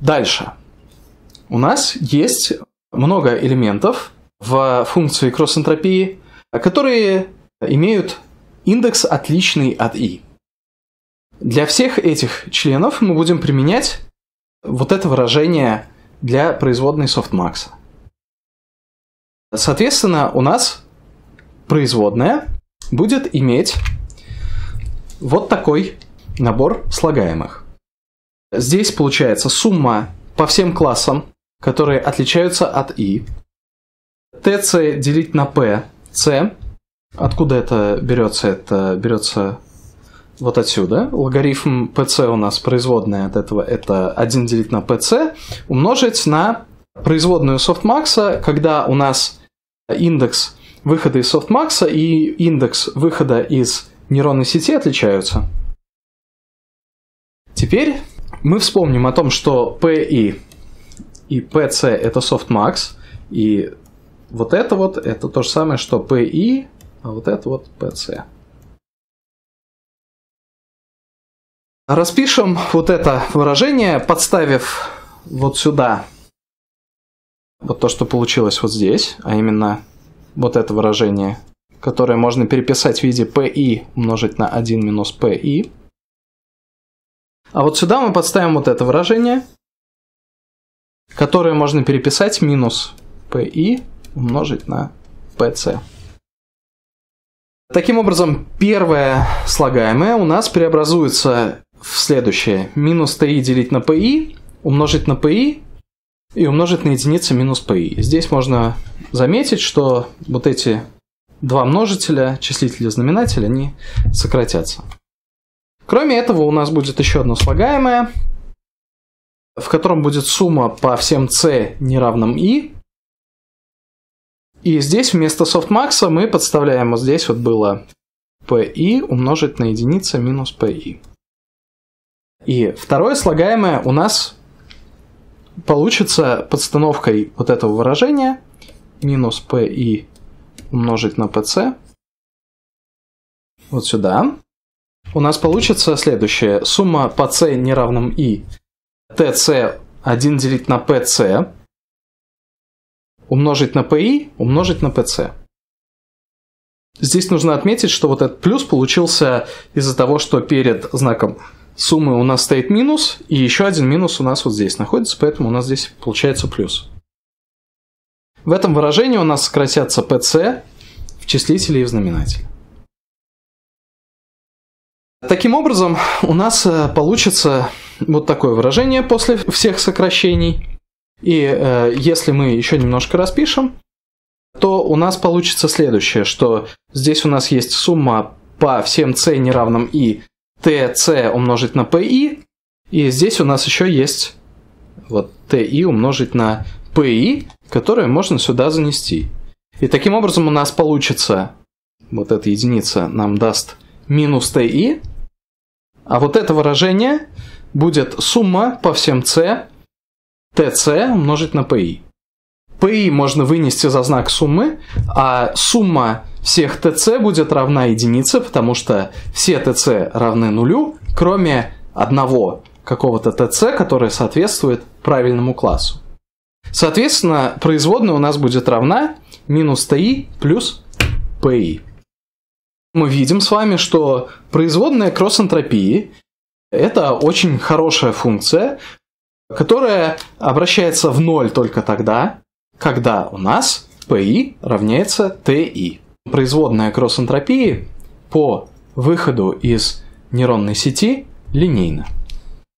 Дальше. У нас есть много элементов в функции кросс-энтропии, которые имеют индекс отличный от i. Для всех этих членов мы будем применять вот это выражение для производной softmax. Соответственно, у нас производная будет иметь вот такой набор слагаемых. Здесь получается сумма по всем классам, которые отличаются от i. tc делить на p, c. Откуда это берется? Это берется вот отсюда. Логарифм pc у нас производная от этого. Это 1 делить на pc умножить на производную софтмакса, когда у нас индекс выхода из софтмакса и индекс выхода из нейронной сети отличаются. Теперь мы вспомним о том, что PI и PC это softmax, и вот это вот это то же самое, что PI, а вот это вот PC. Распишем вот это выражение, подставив вот сюда вот то, что получилось вот здесь, а именно вот это выражение, которое можно переписать в виде PI умножить на 1 минус PI. А вот сюда мы подставим вот это выражение, которое можно переписать минус PI умножить на PC. Таким образом, первое слагаемое у нас преобразуется в следующее. Минус ti делить на pi, умножить на pi и умножить на единицу минус pi. Здесь можно заметить, что вот эти два множителя, числитель и знаменатель, они сократятся. Кроме этого, у нас будет еще одно слагаемое, в котором будет сумма по всем c не равным i. И здесь вместо softmax мы подставляем, вот здесь вот было pi умножить на единица минус pi. И второе слагаемое у нас получится подстановкой вот этого выражения минус pi умножить на pc вот сюда. У нас получится следующее. Сумма по c не равным i. tc 1 делить на pc умножить на pi умножить на pc. Здесь нужно отметить, что вот этот плюс получился из-за того, что перед знаком суммы у нас стоит минус, и еще один минус у нас вот здесь находится, поэтому у нас здесь получается плюс. В этом выражении у нас сократятся pc в числителе и в знаменателе. Таким образом, у нас э, получится вот такое выражение после всех сокращений. И э, если мы еще немножко распишем, то у нас получится следующее, что здесь у нас есть сумма по всем c неравным i, tc умножить на pi, и здесь у нас еще есть вот ti умножить на pi, которое можно сюда занести. И таким образом у нас получится, вот эта единица нам даст минус ти, А вот это выражение будет сумма по всем c tc умножить на pi. pi можно вынести за знак суммы, а сумма всех tc будет равна единице, потому что все tc равны нулю, кроме одного какого-то tc, которое соответствует правильному классу. Соответственно, производная у нас будет равна минус ti плюс pi мы видим с вами, что производная кросс-энтропии – это очень хорошая функция, которая обращается в ноль только тогда, когда у нас PI равняется TI. Производная кросс-энтропии по выходу из нейронной сети линейна.